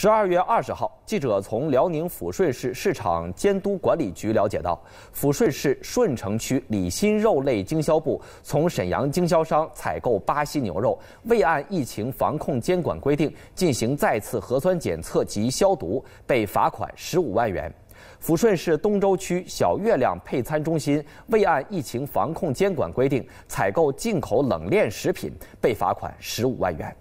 十二月二十号，记者从辽宁抚顺市市场监督管理局了解到，抚顺市顺城区李新肉类经销部从沈阳经销商采购巴西牛肉，未按疫情防控监管规定进行再次核酸检测及消毒，被罚款十五万元。抚顺市东洲区小月亮配餐中心未按疫情防控监管规定采购进口冷链食品，被罚款十五万元。